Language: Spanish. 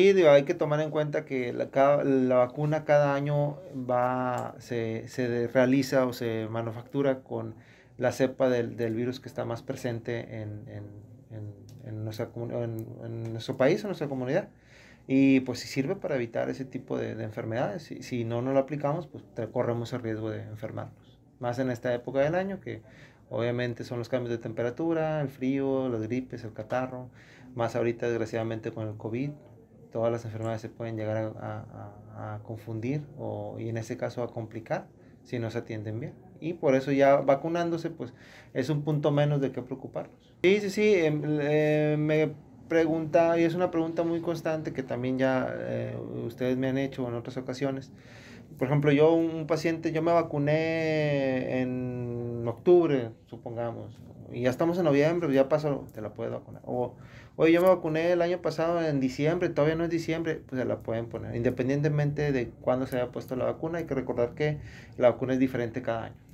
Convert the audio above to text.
hay que tomar en cuenta que la, vacuna cada año va, se, realiza o se manufactura con la cepa del, virus que está más presente en, nuestro país, en nuestra comunidad. Y pues si sirve para evitar ese tipo de, enfermedades, si, si no, no lo aplicamos, pues corremos el riesgo de enfermarnos. Más en esta época del año que obviamente son los cambios de temperatura, el frío, las gripes, el catarro, más ahorita desgraciadamente con el COVID todas las enfermedades se pueden llegar a, confundir o, y en ese caso a complicar si no se atienden bien. Y por eso ya vacunándose, pues es un punto menos de qué preocuparnos. Sí, sí, sí, em, me pregunta, y es una pregunta muy constante que también ya eh, ustedes me han hecho en otras ocasiones. Por ejemplo, yo un paciente, yo me vacuné en octubre, supongamos, y ya estamos en noviembre, pues ya pasó, te la puedes vacunar. O, oye, yo me vacuné el año pasado en diciembre, todavía no es diciembre, pues se la pueden poner, independientemente de cuándo se haya puesto la vacuna, hay que recordar que la vacuna es diferente cada año.